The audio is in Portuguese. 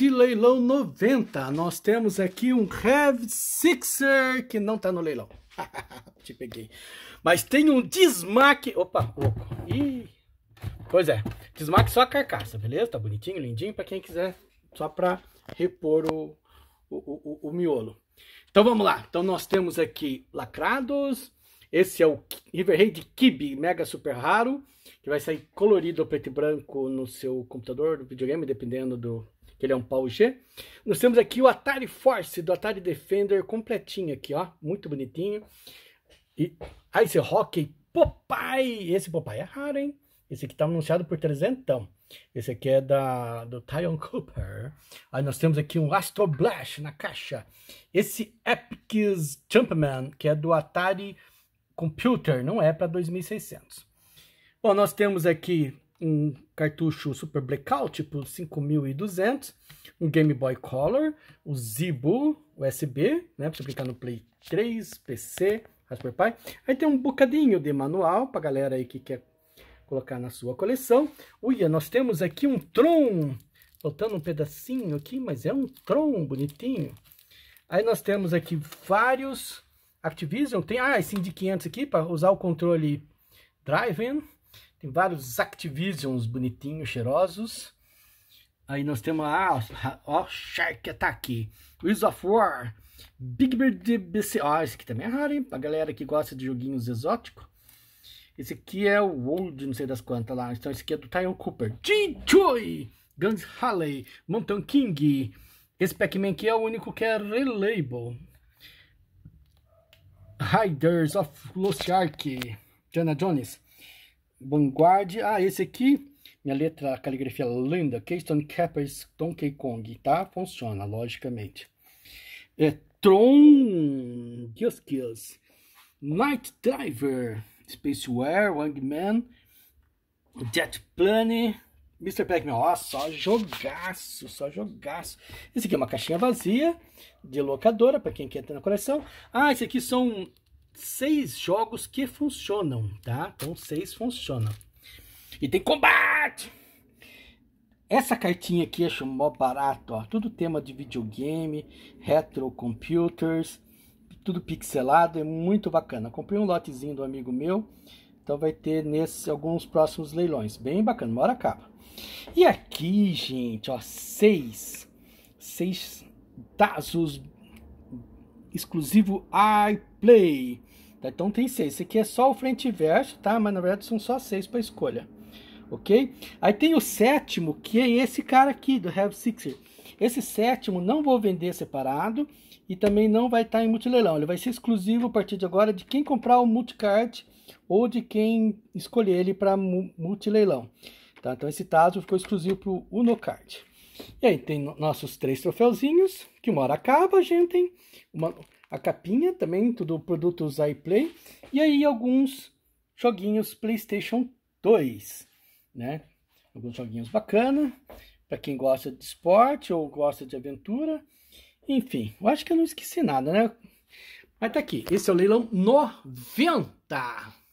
de leilão 90. Nós temos aqui um Rev Sixer que não tá no leilão. Te peguei. Mas tem um desmaque. Opa, opa. Ih. Pois é. Desmaque só a carcaça, beleza? Tá bonitinho, lindinho. Pra quem quiser, só pra repor o, o, o, o miolo. Então vamos lá. Então nós temos aqui lacrados. Esse é o River Raid Kibe Mega Super Raro que vai sair colorido ou preto e branco no seu computador, no videogame, dependendo do que ele é um pau G. Nós temos aqui o Atari Force do Atari Defender completinho aqui, ó, muito bonitinho. E Ice Hockey Popeye, esse Popeye é raro, hein? Esse aqui tá anunciado por 300. Esse aqui é da do Tyon Cooper. Aí nós temos aqui um Astro Blast na caixa. Esse Epic Jumpman, que é do Atari Computer, não é para 2600. Bom, nós temos aqui um cartucho Super Blackout tipo 5200, um Game Boy Color, o Zibo USB, né, para você clicar no Play 3, PC, Raspberry Pi. Aí tem um bocadinho de manual para galera aí que quer colocar na sua coleção. Uia, nós temos aqui um Tron, botando um pedacinho aqui, mas é um Tron bonitinho. Aí nós temos aqui vários Activision, tem ah, esse de 500 aqui para usar o controle Drive-In tem vários Activisions bonitinhos, cheirosos. Aí nós temos a ah, ó, Shark Attack, Wiz of War, Big Bird BC. Ó, esse aqui também é raro, hein? galera que gosta de joguinhos exóticos. Esse aqui é o Old, não sei das quantas lá. Então esse aqui é do Tyon Cooper. Jin Choi, Guns Halley, Mountain King. Esse Pac-Man aqui é o único que é relabel. Riders of Lost Ark, Jana Jones. Vanguard. Ah, esse aqui, minha letra, caligrafia linda, Keystone Capers Donkey Kong, tá? Funciona, logicamente. É, Tron, Deus Kills, Night Driver, Spaceware, Wangman, Jet Plane, Mr. Pac-Man, ó, só jogaço, só jogaço. Esse aqui é uma caixinha vazia de locadora, para quem quer ter na coleção. Ah, esse aqui são seis jogos que funcionam, tá? Então, seis funcionam. E tem combate! Essa cartinha aqui acho mó barato, ó. Tudo tema de videogame, retro computers, tudo pixelado, é muito bacana. Comprei um lotezinho do amigo meu, então vai ter nesse alguns próximos leilões. Bem bacana, mora capa. E aqui, gente, ó, seis, seis Tazos exclusivo iPlay. Tá? Então tem seis. Esse aqui é só o frente e verso, tá? Mas na verdade são só seis para escolha. Ok? Aí tem o sétimo, que é esse cara aqui, do Have Sixer. Esse sétimo não vou vender separado e também não vai estar tá em multileilão. Ele vai ser exclusivo a partir de agora de quem comprar o multicard ou de quem escolher ele para multileilão. Tá? Então esse Tazo ficou exclusivo para o Unocard. E aí tem nossos três troféuzinhos, que uma hora acaba, a gente tem uma, a capinha também, tudo produtos iPlay, e aí alguns joguinhos PlayStation 2, né? Alguns joguinhos bacana, para quem gosta de esporte ou gosta de aventura. Enfim, eu acho que eu não esqueci nada, né? Mas tá aqui, esse é o leilão 90.